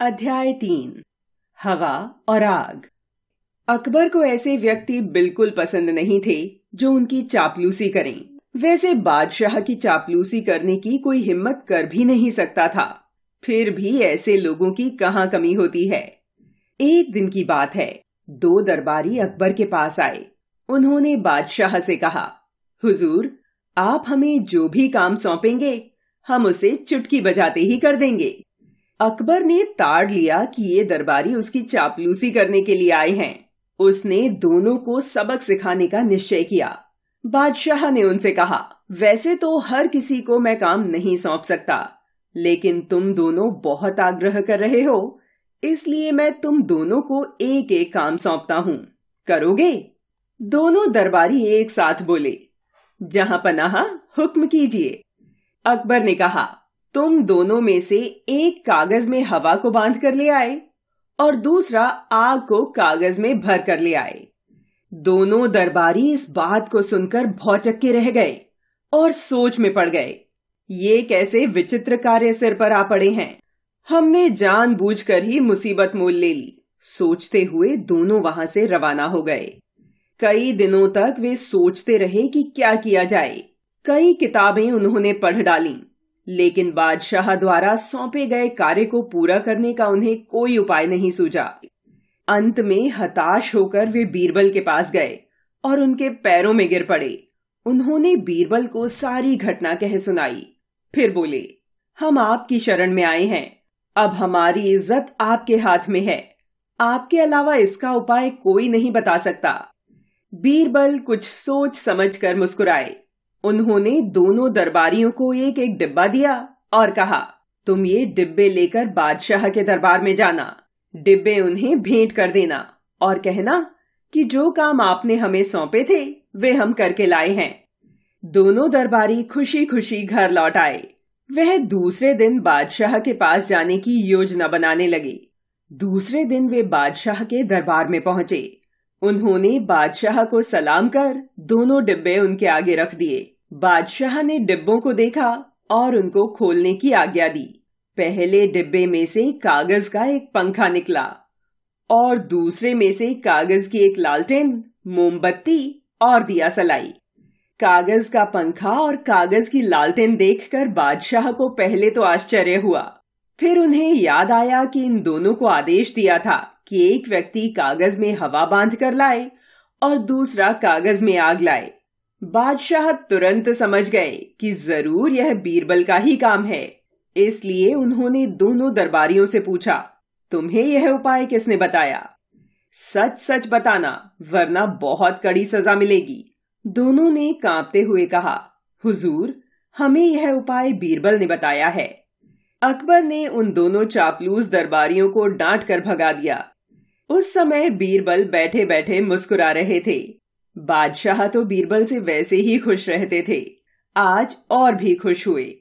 अध्याय तीन हवा और आग अकबर को ऐसे व्यक्ति बिल्कुल पसंद नहीं थे जो उनकी चापलूसी करें वैसे बादशाह की चापलूसी करने की कोई हिम्मत कर भी नहीं सकता था फिर भी ऐसे लोगों की कहा कमी होती है एक दिन की बात है दो दरबारी अकबर के पास आए उन्होंने बादशाह से कहा हुजूर आप हमें जो भी काम सौंपेंगे हम उसे चुटकी बजाते ही कर देंगे अकबर ने ताड़ लिया कि ये दरबारी उसकी चापलूसी करने के लिए आए हैं उसने दोनों को सबक सिखाने का निश्चय किया बादशाह ने उनसे कहा वैसे तो हर किसी को मैं काम नहीं सौंप सकता लेकिन तुम दोनों बहुत आग्रह कर रहे हो इसलिए मैं तुम दोनों को एक एक काम सौंपता हूँ करोगे दोनों दरबारी एक साथ बोले जहां पनाहा हुक्म कीजिए अकबर ने कहा तुम दोनों में से एक कागज में हवा को बांध कर ले आए और दूसरा आग को कागज में भर कर ले आए दोनों दरबारी इस बात को सुनकर भौचक के रह गए और सोच में पड़ गए ये कैसे विचित्र कार्य सिर पर आ पड़े हैं हमने जानबूझकर ही मुसीबत मोल ले ली सोचते हुए दोनों वहां से रवाना हो गए कई दिनों तक वे सोचते रहे कि क्या किया जाए कई किताबें उन्होंने पढ़ डाली लेकिन बादशाह द्वारा सौंपे गए कार्य को पूरा करने का उन्हें कोई उपाय नहीं सूझा अंत में हताश होकर वे बीरबल के पास गए और उनके पैरों में गिर पड़े उन्होंने बीरबल को सारी घटना कह सुनाई फिर बोले हम आपकी शरण में आए हैं अब हमारी इज्जत आपके हाथ में है आपके अलावा इसका उपाय कोई नहीं बता सकता बीरबल कुछ सोच समझ कर मुस्कुराए उन्होंने दोनों दरबारियों को एक एक डिब्बा दिया और कहा तुम ये डिब्बे लेकर बादशाह के दरबार में जाना डिब्बे उन्हें भेंट कर देना और कहना कि जो काम आपने हमें सौंपे थे वे हम करके लाए हैं दोनों दरबारी खुशी खुशी घर लौट आए वह दूसरे दिन बादशाह के पास जाने की योजना बनाने लगे दूसरे दिन वे बादशाह के दरबार में पहुंचे उन्होंने बादशाह को सलाम कर दोनों डिब्बे उनके आगे रख दिए बादशाह ने डिब्बों को देखा और उनको खोलने की आज्ञा दी पहले डिब्बे में से कागज का एक पंखा निकला और दूसरे में से कागज की एक लालटेन मोमबत्ती और दिया सलाई कागज का पंखा और कागज की लालटेन देखकर बादशाह को पहले तो आश्चर्य हुआ फिर उन्हें याद आया कि इन दोनों को आदेश दिया था कि एक व्यक्ति कागज में हवा बांध कर लाए और दूसरा कागज में आग लाए बादशाह तुरंत समझ गए कि जरूर यह बीरबल का ही काम है इसलिए उन्होंने दोनों दरबारियों से पूछा तुम्हें यह उपाय किसने बताया सच सच बताना वरना बहुत कड़ी सजा मिलेगी दोनों ने कांपते हुए कहा हुजूर हमें यह उपाय बीरबल ने बताया है अकबर ने उन दोनों चापलूस दरबारियों को डांट कर भगा दिया उस समय बीरबल बैठे बैठे मुस्कुरा रहे थे बादशाह तो बीरबल से वैसे ही खुश रहते थे आज और भी खुश हुए